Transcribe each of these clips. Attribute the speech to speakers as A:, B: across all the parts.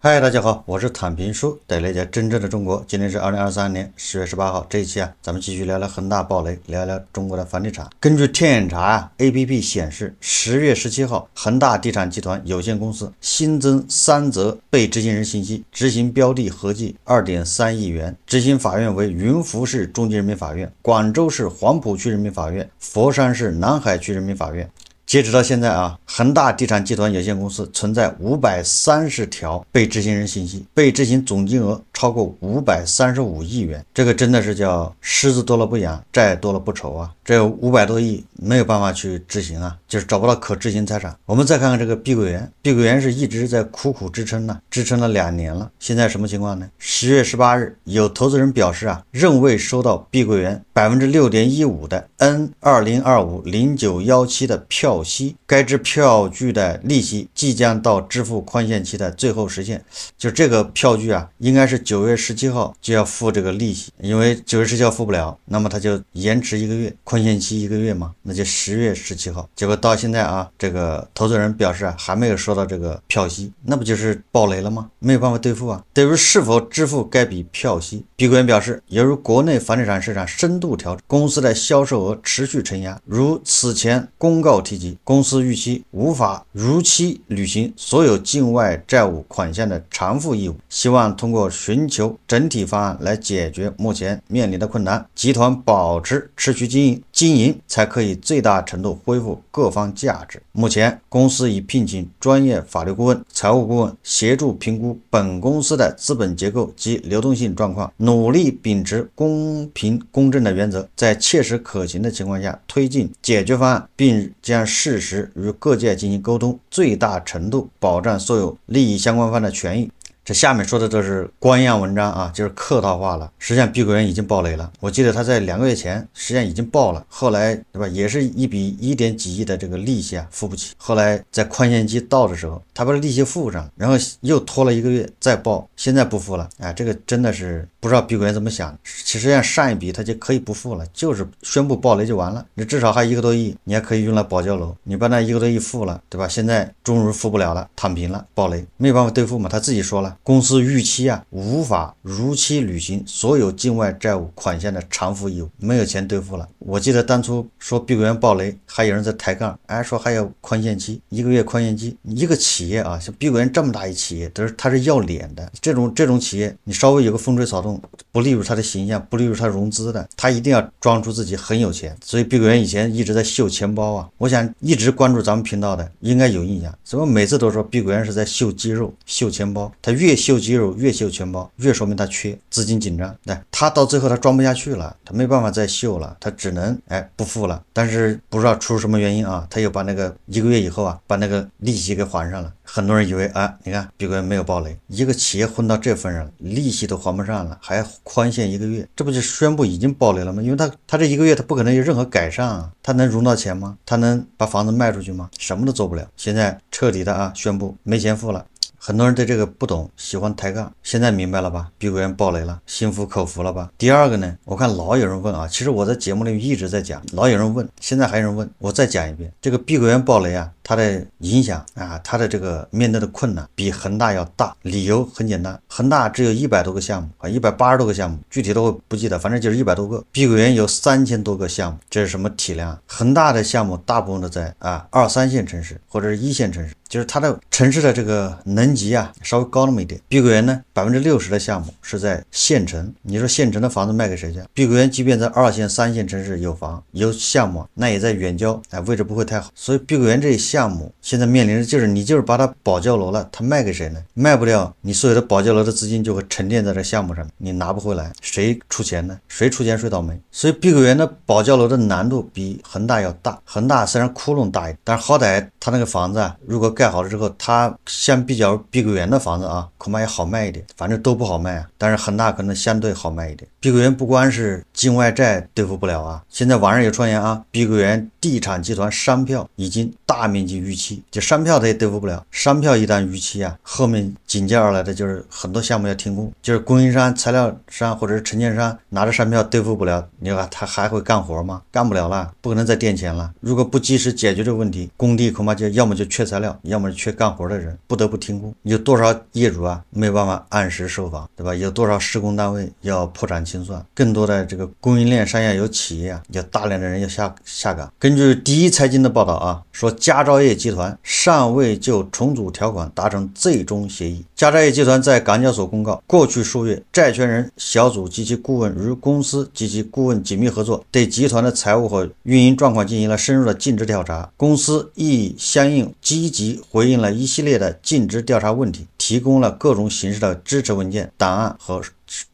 A: 嗨，大家好，我是坦平叔，带来一家真正的中国。今天是二零二三年十月十八号，这一期啊，咱们继续聊聊恒大暴雷，聊聊中国的房地产。根据天眼查啊 APP 显示，十月十七号，恒大地产集团有限公司新增三则被执行人信息，执行标的合计二点三亿元，执行法院为云浮市中级人民法院、广州市黄埔区人民法院、佛山市南海区人民法院。截止到现在啊，恒大地产集团有限公司存在五百三十条被执行人信息，被执行总金额超过五百三十五亿元。这个真的是叫狮子多了不养，债多了不愁啊！这五百多亿没有办法去执行啊。就是找不到可执行财产。我们再看看这个碧桂园，碧桂园是一直在苦苦支撑呢，支撑了两年了。现在什么情况呢？十月十八日，有投资人表示啊，仍未收到碧桂园百分之六点一五的 N 二零二五零九幺七的票息，该支票据的利息即将到支付宽限期的最后时限。就这个票据啊，应该是九月十七号就要付这个利息，因为九月十七号付不了，那么他就延迟一个月，宽限期一个月嘛，那就十月十七号。结果。到现在啊，这个投资人表示啊，还没有收到这个票息，那不就是暴雷了吗？没有办法兑付啊。对于是否支付该笔票息，碧桂园表示，由于国内房地产市场深度调整，公司的销售额持续承压，如此前公告提及，公司预期无法如期履行所有境外债务款项的偿付义务，希望通过寻求整体方案来解决目前面临的困难，集团保持持续经营，经营才可以最大程度恢复各。各方价值。目前，公司已聘请专业法律顾问、财务顾问协助评估本公司的资本结构及流动性状况，努力秉持公平公正的原则，在切实可行的情况下推进解决方案，并将事实与各界进行沟通，最大程度保障所有利益相关方的权益。这下面说的都是官样文章啊，就是客套话了。实际上碧桂园已经暴雷了。我记得他在两个月前实际上已经爆了，后来对吧，也是一笔一点几亿的这个利息啊付不起。后来在宽限期到的时候，他把利息付上，然后又拖了一个月再报。现在不付了啊，这个真的是不知道碧桂园怎么想。实际上上一笔他就可以不付了，就是宣布暴雷就完了。你至少还一个多亿，你还可以用来保交楼。你把那一个多亿付了，对吧？现在终于付不了了，躺平了，暴雷，没有办法兑付嘛，他自己说了。公司逾期啊，无法如期履行所有境外债务款项的偿付义务，没有钱兑付了。我记得当初说碧桂园暴雷，还有人在抬杠，哎，说还有宽限期，一个月宽限期。一个企业啊，像碧桂园这么大一企业，都是他是要脸的。这种这种企业，你稍微有个风吹草动，不利于他的形象，不利于他融资的，他一定要装出自己很有钱。所以碧桂园以前一直在秀钱包啊。我想一直关注咱们频道的应该有印象，怎么每次都说碧桂园是在秀肌肉、秀钱包？他越秀肌肉，越秀钱包，越说明他缺资金紧张。那他到最后他装不下去了，他没办法再秀了，他只能。能哎不付了，但是不知道出什么原因啊，他又把那个一个月以后啊，把那个利息给还上了。很多人以为啊，你看碧桂园没有暴雷，一个企业混到这份上了，利息都还不上了，还宽限一个月，这不就宣布已经暴雷了吗？因为他他这一个月他不可能有任何改善啊，他能融到钱吗？他能把房子卖出去吗？什么都做不了，现在彻底的啊，宣布没钱付了。很多人对这个不懂，喜欢抬杠，现在明白了吧？碧桂园暴雷了，心服口服了吧？第二个呢，我看老有人问啊，其实我在节目里一直在讲，老有人问，现在还有人问我再讲一遍，这个碧桂园暴雷啊。它的影响啊，它的这个面对的困难比恒大要大，理由很简单，恒大只有一百多个项目啊，一百八十多个项目，具体都不记得，反正就是一百多个。碧桂园有三千多个项目，这是什么体量？恒大的项目大部分都在啊二三线城市或者是一线城市，就是它的城市的这个能级啊稍微高那么一点。碧桂园呢，百分之六十的项目是在县城，你说县城的房子卖给谁家？碧桂园即便在二线、三线城市有房有项目，那也在远郊，啊，位置不会太好。所以碧桂园这些项。项目现在面临的就是，你就是把它保交楼了，它卖给谁呢？卖不掉，你所有的保交楼的资金就会沉淀在这项目上你拿不回来，谁出钱呢？谁出钱谁倒霉。所以碧桂园的保交楼的难度比恒大要大，恒大虽然窟窿大一点，但是好歹。他那个房子，啊，如果盖好了之后，他相比较碧桂园的房子啊，恐怕也好卖一点。反正都不好卖，啊，但是恒大可能相对好卖一点。碧桂园不光是境外债对付不了啊，现在网上有传言啊，碧桂园地产集团商票已经大面积逾期，就商票他也对付不了。商票一旦逾期啊，后面。紧接而来的就是很多项目要停工，就是供应商、材料商或者是承建商拿着商票对付不了，你看他还会干活吗？干不了了，不可能再垫钱了。如果不及时解决这个问题，工地恐怕就要么就缺材料，要么缺干活的人，不得不停工。有多少业主啊，没有办法按时收房，对吧？有多少施工单位要破产清算？更多的这个供应链上下游企业啊，有大量的人要下下岗。根据第一财经的报道啊，说佳兆业集团尚未就重组条款达成最终协议。嘉业集团在港交所公告，过去数月，债权人小组及其顾问与公司及其顾问紧密合作，对集团的财务和运营状况进行了深入的尽职调查。公司亦相应积极回应了一系列的尽职调查问题，提供了各种形式的支持文件、档案和。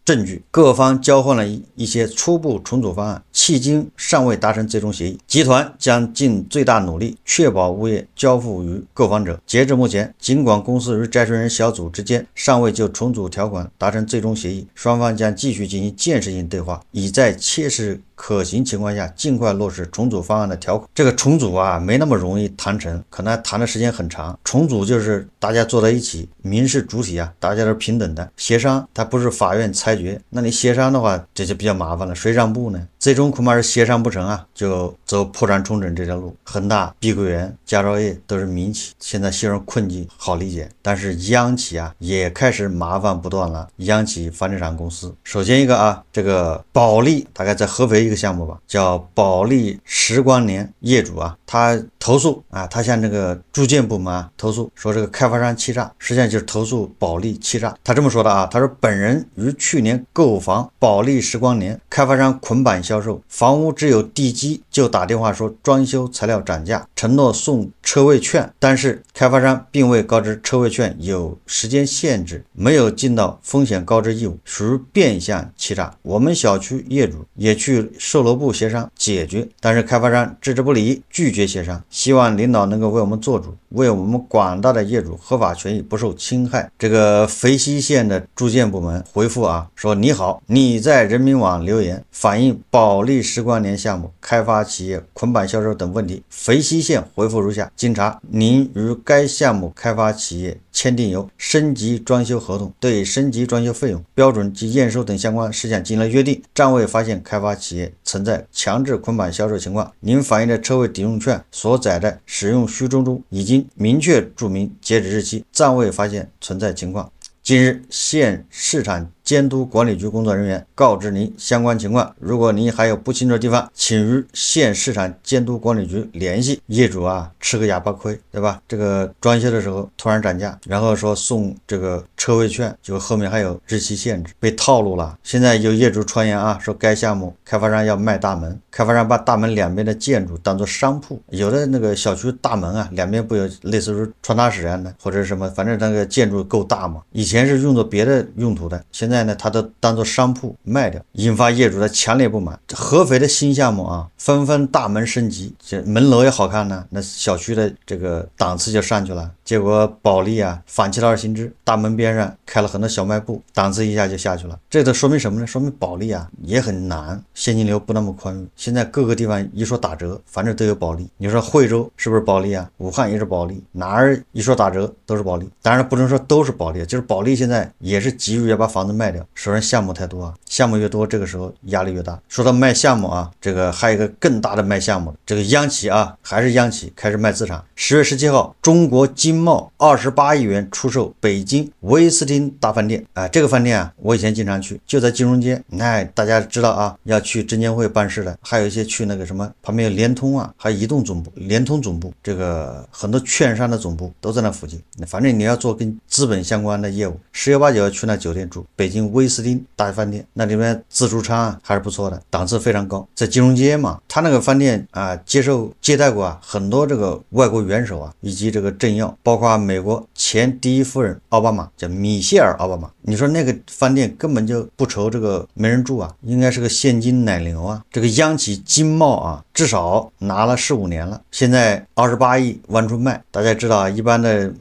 A: 证据，各方交换了一些初步重组方案，迄今尚未达成最终协议。集团将尽最大努力确保物业交付于购房者。截至目前，尽管公司与债权人小组之间尚未就重组条款达成最终协议，双方将继续进行建设性对话，以在切实可行情况下尽快落实重组方案的条款。这个重组啊，没那么容易谈成，可能谈的时间很长。重组就是大家坐在一起，民事主体啊，大家是平等的协商，它不是法院裁。那你协商的话，这就比较麻烦了，谁让步呢？最终恐怕是协商不成啊，就走破产重整这条路。恒大、碧桂园、佳兆业都是民企，现在陷入困境好理解。但是央企啊，也开始麻烦不断了。央企房地产公司，首先一个啊，这个保利大概在合肥一个项目吧，叫保利时光年，业主啊，他投诉啊，他向这个住建部门啊投诉，说这个开发商欺诈，实际上就是投诉保利欺诈。他这么说的啊，他说本人于去年购房保利时光年，开发商捆绑销。销售房屋只有地基就打电话说装修材料涨价，承诺送车位券，但是开发商并未告知车位券有时间限制，没有尽到风险告知义务，属于变相欺诈。我们小区业主也去售楼部协商解决，但是开发商置之不理，拒绝协商。希望领导能够为我们做主，为我们广大的业主合法权益不受侵害。这个肥西县的住建部门回复啊，说你好，你在人民网留言反映报。保利时光年项目开发企业捆绑销售等问题，肥西县回复如下：经查，您与该项目开发企业签订有升级装修合同，对升级装修费用标准及验收等相关事项进行了约定，暂未发现开发企业存在强制捆绑销售情况。您反映的车位抵用券所载的使用须知中已经明确注明截止日期，暂未发现存在情况。近日，县市场。监督管理局工作人员告知您相关情况，如果您还有不清楚的地方，请与县市场监督管理局联系。业主啊，吃个哑巴亏，对吧？这个装修的时候突然涨价，然后说送这个车位券，就后面还有日期限制，被套路了。现在有业主传言啊，说该项目开发商要卖大门，开发商把大门两边的建筑当做商铺。有的那个小区大门啊，两边不有类似于传达室这样的，或者什么，反正那个建筑够大嘛，以前是用作别的用途的，现在。现在呢，他都当做商铺卖掉，引发业主的强烈不满。合肥的新项目啊，纷纷大门升级，这门楼也好看呢，那小区的这个档次就上去了。结果保利啊，反其道而行之大门边上开了很多小卖部，档次一下就下去了。这都说明什么呢？说明保利啊也很难，现金流不那么宽裕。现在各个地方一说打折，反正都有保利。你说惠州是不是保利啊？武汉也是保利，哪儿一说打折都是保利。当然不能说都是保利，就是保利现在也是急于要把房子卖掉，手上项目太多，啊，项目越多，这个时候压力越大。说到卖项目啊，这个还有一个更大的卖项目，这个央企啊，还是央企开始卖资产。十月十七号，中国金。金茂二十八亿元出售北京威斯汀大饭店啊，这个饭店啊，我以前经常去，就在金融街。那大家知道啊，要去证监会办事的，还有一些去那个什么旁边有联通啊，还有移动总部、联通总部，这个很多券商的总部都在那附近。反正你要做跟资本相关的业务，十有八九要去那酒店住。北京威斯汀大饭店那里面自助餐啊还是不错的，档次非常高，在金融街嘛。他那个饭店啊，接受接待过啊很多这个外国元首啊，以及这个政要。包括美国前第一夫人奥巴马叫米歇尔奥巴马，你说那个饭店根本就不愁这个没人住啊，应该是个现金奶牛啊。这个央企金茂啊，至少拿了十五年了，现在二十八亿往出卖，大家知道啊，一般的。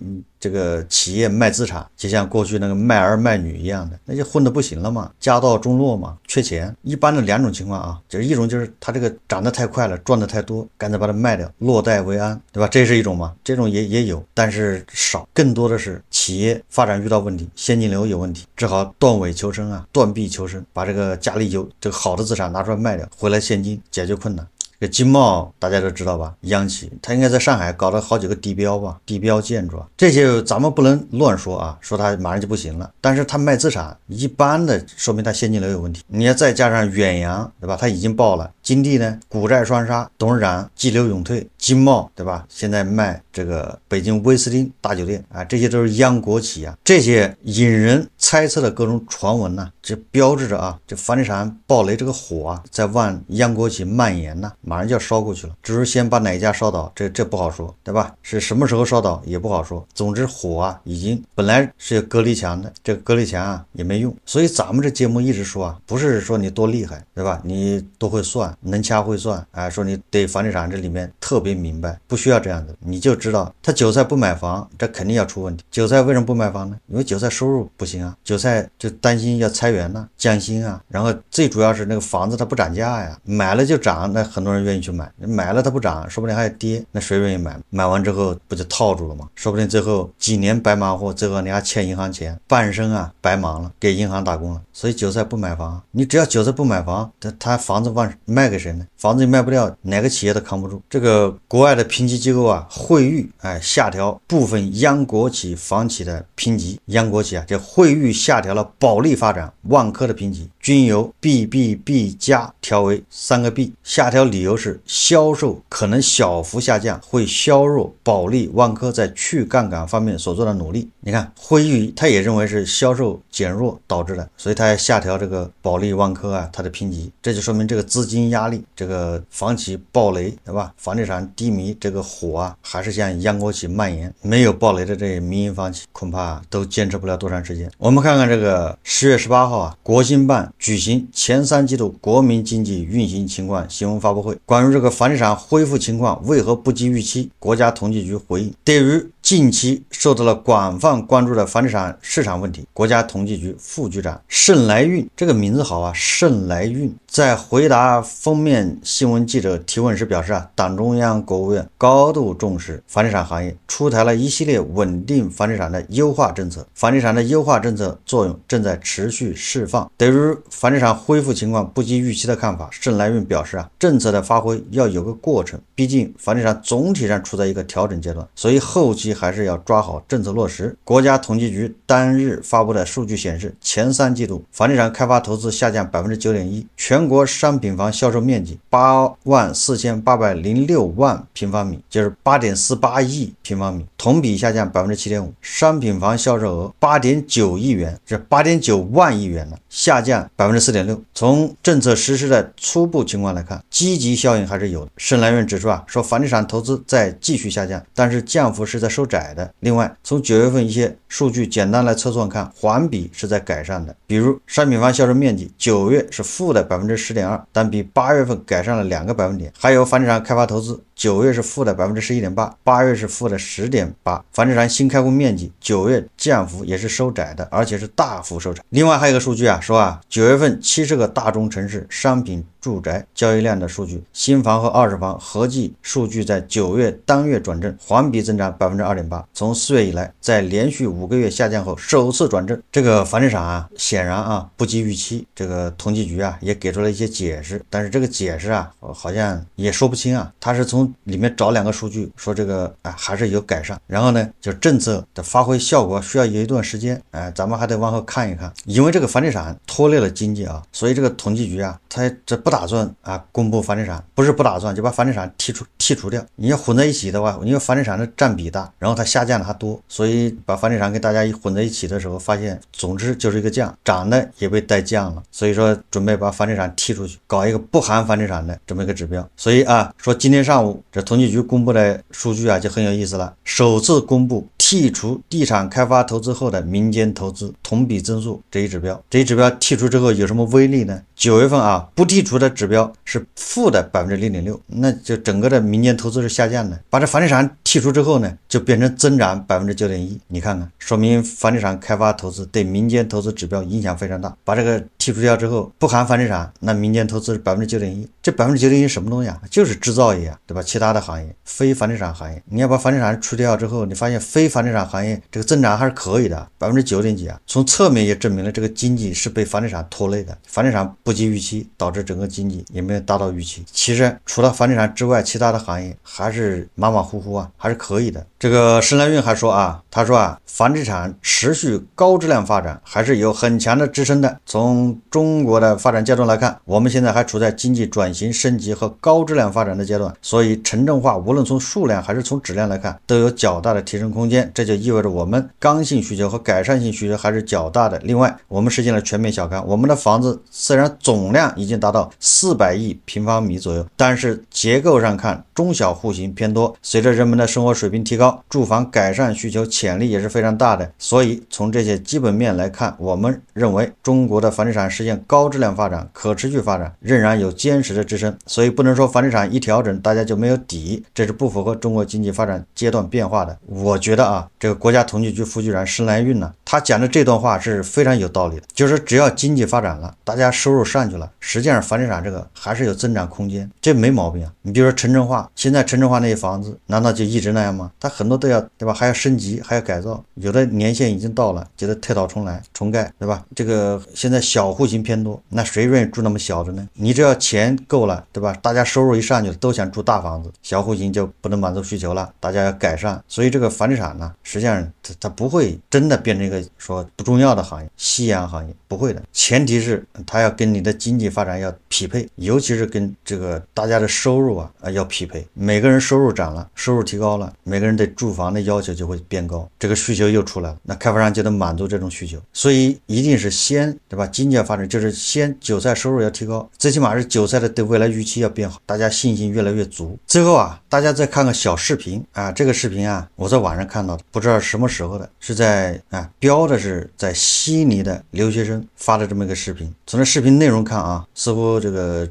A: 这个企业卖资产，就像过去那个卖儿卖女一样的，那就混的不行了嘛，家道中落嘛，缺钱。一般的两种情况啊，就是一种就是他这个涨得太快了，赚的太多，干脆把它卖掉，落袋为安，对吧？这是一种嘛，这种也也有，但是少，更多的是企业发展遇到问题，现金流有问题，只好断尾求生啊，断臂求生，把这个家里有这个好的资产拿出来卖掉，回来现金解决困难。这金茂大家都知道吧，央企，他应该在上海搞了好几个地标吧，地标建筑，这些咱们不能乱说啊，说他马上就不行了。但是他卖资产，一般的说明他现金流有问题。你要再加上远洋，对吧？他已经爆了。金地呢，股债双杀，董事长激流勇退。金茂，对吧？现在卖这个北京威斯汀大酒店啊，这些都是央国企啊，这些引人。猜测的各种传闻呢，这标志着啊，这房地产暴雷这个火啊，在万央国企蔓延呢，马上就要烧过去了。只是先把哪一家烧倒，这这不好说，对吧？是什么时候烧倒也不好说。总之，火啊已经本来是隔离墙的，这隔离墙啊也没用。所以咱们这节目一直说啊，不是说你多厉害，对吧？你多会算，能掐会算，哎，说你对房地产这里面特别明白，不需要这样的，你就知道他韭菜不买房，这肯定要出问题。韭菜为什么不买房呢？因为韭菜收入不行啊。韭菜就担心要裁员呐，降薪啊，然后最主要是那个房子它不涨价呀，买了就涨，那很多人愿意去买，买了它不涨，说不定还要跌，那谁愿意买？买完之后不就套住了吗？说不定最后几年白忙活，最后你还欠银行钱，半生啊白忙了，给银行打工了。所以韭菜不买房，你只要韭菜不买房，他他房子往卖给谁呢？房子卖不掉，哪个企业都扛不住。这个国外的评级机构啊，惠誉哎下调部分央国企房企的评级，央国企啊，这惠誉下调了保利发展、万科的评级。均由 BBB 加调为三个 B，下调理由是销售可能小幅下降，会削弱保利万科在去杠杆方面所做的努力。你看，辉宇他也认为是销售减弱导致的，所以他下调这个保利万科啊，它的评级。这就说明这个资金压力，这个房企暴雷，对吧？房地产低迷这个火啊，还是向央国企蔓延，没有暴雷的这些民营房企恐怕都坚持不了多长时间。我们看看这个十月十八号啊，国新办。举行前三季度国民经济运行情况新闻发布会。关于这个房地产恢复情况为何不及预期，国家统计局回应：对于。近期受到了广泛关注的房地产市场问题，国家统计局副局长盛来运这个名字好啊。盛来运在回答封面新闻记者提问时表示啊，党中央、国务院高度重视房地产行业，出台了一系列稳定房地产的优化政策，房地产的优化政策作用正在持续释放。对于房地产恢复情况不及预期的看法，盛来运表示啊，政策的发挥要有个过程，毕竟房地产总体上处在一个调整阶段，所以后期。还是要抓好政策落实。国家统计局单日发布的数据显示，前三季度房地产开发投资下降百分之九点一，全国商品房销售面积八万四千八百零六万平方米，就是八点四八亿平方米，同比下降百分之七点五。商品房销售额八点九亿元，这八点九万亿元呢，下降百分之四点六。从政策实施的初步情况来看，积极效应还是有的。盛来运指出啊，说房地产投资在继续下降，但是降幅是在收。不窄的。另外，从九月份一些。数据简单来测算看，环比是在改善的。比如商品房销售面积，九月是负的百分之十点二，但比八月份改善了两个百分点。还有房地产开发投资，九月是负的百分之十一点八，八月是负的十点八。房地产新开工面积，九月降幅也是收窄的，而且是大幅收窄。另外还有一个数据啊，说啊，九月份七十个大中城市商品住宅交易量的数据，新房和二手房合计数据在九月当月转正，环比增长百分之二点八，从四月以来在连续五。五个月下降后首次转正，这个房地产啊，显然啊不及预期。这个统计局啊也给出了一些解释，但是这个解释啊好像也说不清啊。他是从里面找两个数据，说这个啊还是有改善。然后呢，就政策的发挥效果需要有一段时间，哎，咱们还得往后看一看。因为这个房地产拖累了经济啊，所以这个统计局啊，他这不打算啊公布房地产，不是不打算，就把房地产剔除剔除掉。你要混在一起的话，因为房地产的占比大，然后它下降的还多，所以把房地产。跟大家一混在一起的时候，发现总之就是一个降，涨的也被带降了。所以说准备把房地产剔出去，搞一个不含房地产的这么一个指标。所以啊，说今天上午这统计局公布的数据啊，就很有意思了。首次公布剔除地产开发投资后的民间投资同比增速这一指标，这一指标剔除之后有什么威力呢？九月份啊，不剔除的指标是负的百分之零点六，那就整个的民间投资是下降的。把这房地产剔除之后呢，就变成增长百分之九点一，你看看。说明房地产开发投资对民间投资指标影响非常大，把这个。剔除掉之后，不含房地产，那民间投资是百分之九点一，这百分之九点一什么东西啊？就是制造业，啊，对吧？其他的行业，非房地产行业。你要把房地产除掉之后，你发现非房地产行业这个增长还是可以的，百分之九点几啊。从侧面也证明了这个经济是被房地产拖累的，房地产不及预期，导致整个经济也没有达到预期。其实除了房地产之外，其他的行业还是马马虎虎啊，还是可以的。这个申来运还说啊，他说啊，房地产持续高质量发展还是有很强的支撑的。从中国的发展阶段来看，我们现在还处在经济转型升级和高质量发展的阶段，所以城镇化无论从数量还是从质量来看，都有较大的提升空间。这就意味着我们刚性需求和改善性需求还是较大的。另外，我们实现了全面小康，我们的房子虽然总量已经达到四百亿平方米左右，但是结构上看，中小户型偏多。随着人们的生活水平提高，住房改善需求潜力也是非常大的。所以，从这些基本面来看，我们认为中国的房地产。实现高质量发展、可持续发展，仍然有坚实的支撑，所以不能说房地产一调整，大家就没有底，这是不符合中国经济发展阶段变化的。我觉得啊，这个国家统计局副局长申兰运呢，他讲的这段话是非常有道理的，就是只要经济发展了，大家收入上去了，实际上房地产这个还是有增长空间，这没毛病啊。你比如说城镇化，现在城镇化那些房子，难道就一直那样吗？它很多都要对吧？还要升级，还要改造，有的年限已经到了，就得推倒重来，重盖，对吧？这个现在小。户型偏多，那谁愿意住那么小的呢？你只要钱够了，对吧？大家收入一上去，都想住大房子，小户型就不能满足需求了，大家要改善，所以这个房地产呢，实际上它它不会真的变成一个说不重要的行业，夕阳行业。不会的，前提是它要跟你的经济发展要匹配，尤其是跟这个大家的收入啊啊要匹配。每个人收入涨了，收入提高了，每个人对住房的要求就会变高，这个需求又出来了，那开发商就能满足这种需求。所以一定是先对吧？经济发展就是先韭菜收入要提高，最起码是韭菜的对未来预期要变好，大家信心越来越足。最后啊，大家再看个小视频啊，这个视频啊我在网上看到的，不知道什么时候的，是在啊标的是在悉尼的留学生。发的这么一个视频，从这视频内容看啊，似乎这个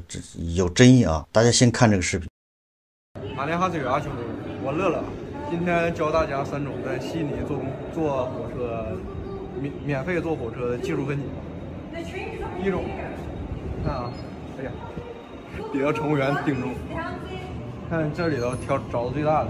A: 有争议啊。大家先看这个视频。马连哈这个啊，兄弟，我乐乐，今天教大家三种在悉尼坐坐火车免免费坐火车的技术分解。一种，看啊，哎呀，别乘务员定重，看这里头挑找的最大的。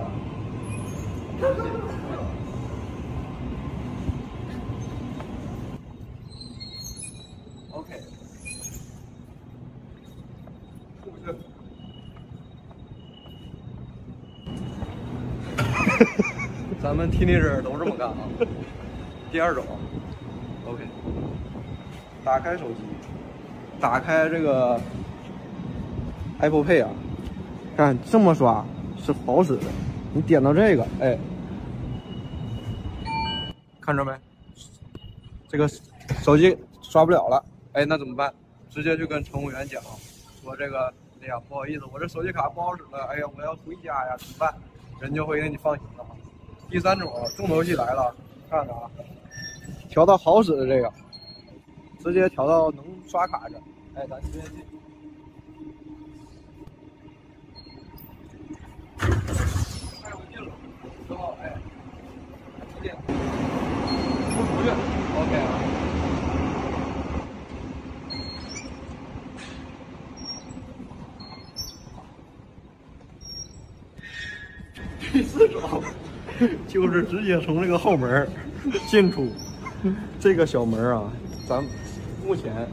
A: 替那阵都这么干啊！第二种，OK，打开手机，打开这个 Apple Pay 啊，看这么刷是好使的。你点到这个，哎，看着没？这个手机刷不了了，哎，那怎么办？直接就跟乘务员讲，说这个，哎呀，不好意思，我这手机卡不好使了，哎呀，我要回家呀，怎么办？人就会给你放行了嘛。第三种，重头戏来了，看看啊，调到好使的这个，直接调到能刷卡的。哎，咱直接太了，哎，进，出去，OK 第四种。就是直接从这个后门进出，这个小门啊，咱目前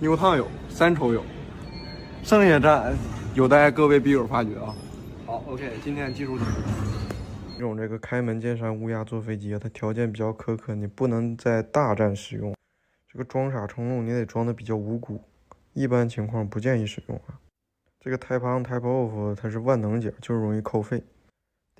A: 牛趟有，三抽有，剩下站有待各位笔友发掘啊。好，OK，今天结束。用这个开门见山乌鸦坐飞机，它条件比较苛刻，你不能在大站使用。这个装傻充愣，你得装的比较无辜，一般情况不建议使用啊。这个 Type Type on off 它是万能解，就是容易扣费。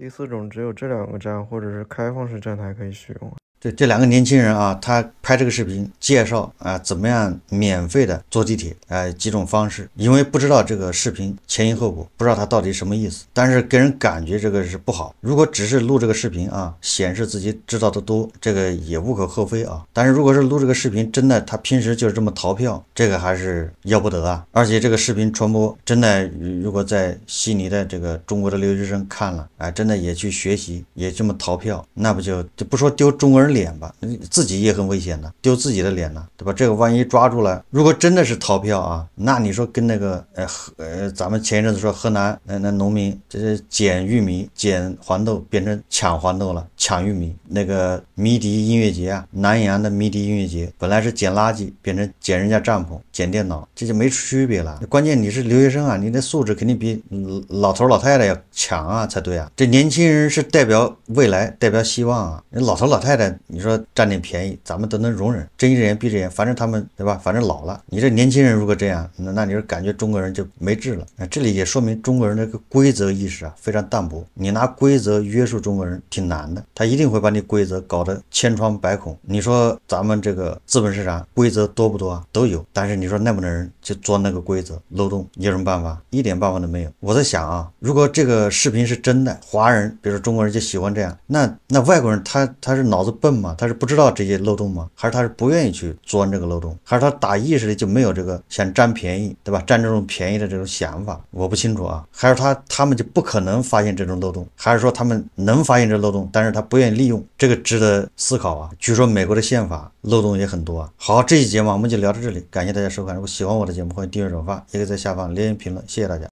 A: 第四种只有这两个站或者是开放式站台可以使用。这这两个年轻人啊，他拍这个视频介绍啊，怎么样免费的坐地铁？哎，几种方式。因为不知道这个视频前因后果，不知道他到底什么意思。但是给人感觉这个是不好。如果只是录这个视频啊，显示自己知道的多，这个也无可厚非啊。但是如果是录这个视频，真的他平时就是这么逃票，这个还是要不得啊。而且这个视频传播真的，如果在悉尼的这个中国的留学生看了，哎，真的也去学习，也这么逃票，那不就就不说丢中国人。脸吧，自己也很危险的，丢自己的脸呢，对吧？这个万一抓住了，如果真的是逃票啊，那你说跟那个呃河呃，咱们前一阵子说河南那那农民，这是捡玉米、捡黄豆变成抢黄豆了、抢玉米。那个迷笛音乐节啊，南阳的迷笛音乐节，本来是捡垃圾，变成捡人家帐篷、捡电脑，这就没区别了。关键你是留学生啊，你的素质肯定比老头老太太要强啊，才对啊。这年轻人是代表未来、代表希望啊，老头老太太。你说占点便宜，咱们都能容忍，睁一只眼闭一只眼，反正他们对吧？反正老了，你这年轻人如果这样，那那你是感觉中国人就没治了。那这里也说明中国人那个规则意识啊非常淡薄，你拿规则约束中国人挺难的，他一定会把你规则搞得千疮百孔。你说咱们这个资本市场规则多不多啊？都有，但是你说那么多人去钻那个规则漏洞，你有什么办法？一点办法都没有。我在想啊，如果这个视频是真的，华人，比如说中国人就喜欢这样，那那外国人他他是脑子笨。嘛，他是不知道这些漏洞吗？还是他是不愿意去钻这个漏洞？还是他打意识里就没有这个想占便宜，对吧？占这种便宜的这种想法，我不清楚啊。还是他他们就不可能发现这种漏洞？还是说他们能发现这漏洞，但是他不愿意利用？这个值得思考啊。据说美国的宪法漏洞也很多啊。好，这期节目我们就聊到这里，感谢大家收看。如果喜欢我的节目，欢迎订阅转发，也可以在下方留言评论，谢谢大家。